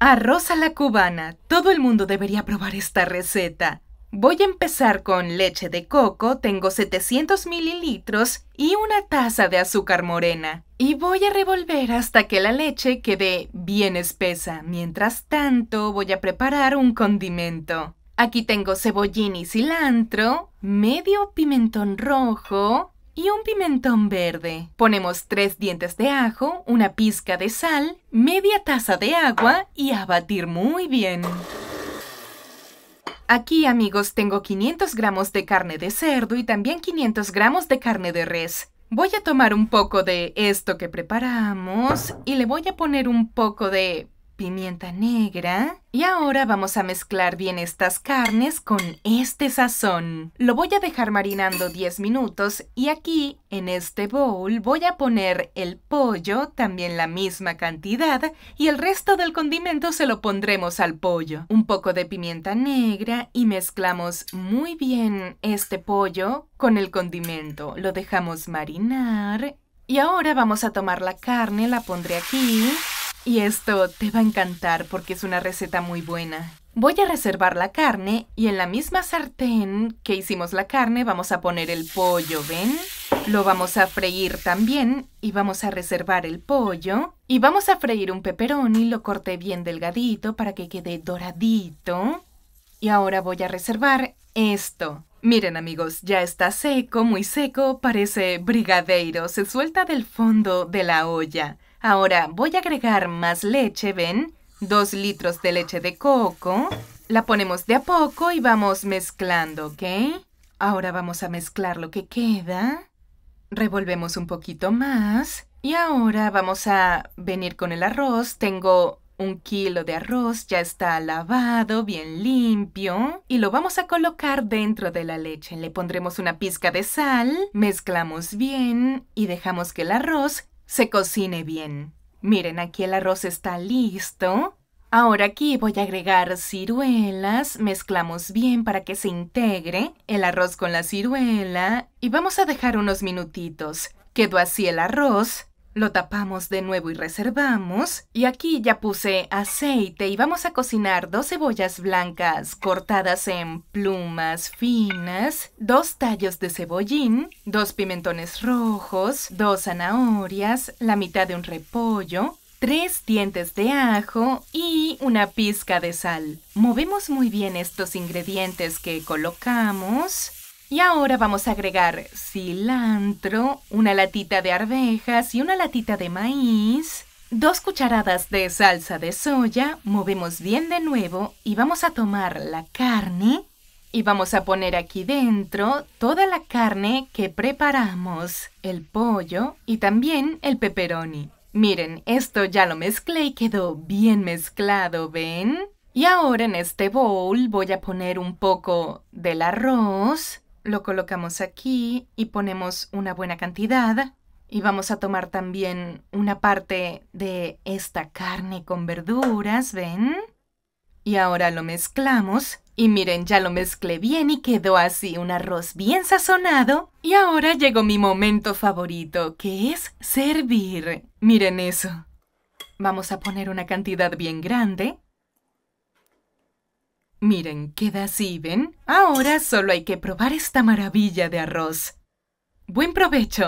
Arroz a la cubana. Todo el mundo debería probar esta receta. Voy a empezar con leche de coco, tengo 700 mililitros y una taza de azúcar morena. Y voy a revolver hasta que la leche quede bien espesa. Mientras tanto, voy a preparar un condimento. Aquí tengo cebollín y cilantro, medio pimentón rojo, y un pimentón verde. Ponemos tres dientes de ajo, una pizca de sal, media taza de agua y a batir muy bien. Aquí, amigos, tengo 500 gramos de carne de cerdo y también 500 gramos de carne de res. Voy a tomar un poco de esto que preparamos y le voy a poner un poco de pimienta negra. Y ahora vamos a mezclar bien estas carnes con este sazón. Lo voy a dejar marinando 10 minutos y aquí, en este bowl, voy a poner el pollo, también la misma cantidad, y el resto del condimento se lo pondremos al pollo. Un poco de pimienta negra y mezclamos muy bien este pollo con el condimento. Lo dejamos marinar. Y ahora vamos a tomar la carne, la pondré aquí y esto te va a encantar porque es una receta muy buena. Voy a reservar la carne y en la misma sartén que hicimos la carne vamos a poner el pollo, ¿ven? Lo vamos a freír también y vamos a reservar el pollo. Y vamos a freír un pepperoni, lo corté bien delgadito para que quede doradito. Y ahora voy a reservar esto. Miren amigos, ya está seco, muy seco, parece brigadeiro, se suelta del fondo de la olla. Ahora voy a agregar más leche, ¿ven? Dos litros de leche de coco. La ponemos de a poco y vamos mezclando, ¿ok? Ahora vamos a mezclar lo que queda. Revolvemos un poquito más. Y ahora vamos a venir con el arroz. Tengo un kilo de arroz, ya está lavado, bien limpio. Y lo vamos a colocar dentro de la leche. Le pondremos una pizca de sal, mezclamos bien y dejamos que el arroz se cocine bien. Miren, aquí el arroz está listo. Ahora aquí voy a agregar ciruelas, mezclamos bien para que se integre el arroz con la ciruela y vamos a dejar unos minutitos. Quedó así el arroz lo tapamos de nuevo y reservamos. Y aquí ya puse aceite y vamos a cocinar dos cebollas blancas cortadas en plumas finas, dos tallos de cebollín, dos pimentones rojos, dos zanahorias, la mitad de un repollo, tres dientes de ajo y una pizca de sal. Movemos muy bien estos ingredientes que colocamos y ahora vamos a agregar cilantro, una latita de arvejas y una latita de maíz, dos cucharadas de salsa de soya, movemos bien de nuevo y vamos a tomar la carne y vamos a poner aquí dentro toda la carne que preparamos, el pollo y también el pepperoni. Miren, esto ya lo mezclé y quedó bien mezclado, ¿ven? Y ahora en este bowl voy a poner un poco del arroz, lo colocamos aquí y ponemos una buena cantidad. Y vamos a tomar también una parte de esta carne con verduras, ¿ven? Y ahora lo mezclamos. Y miren, ya lo mezclé bien y quedó así un arroz bien sazonado. Y ahora llegó mi momento favorito, que es servir. Miren eso. Vamos a poner una cantidad bien grande. Miren, queda así, ¿ven? Ahora solo hay que probar esta maravilla de arroz. ¡Buen provecho!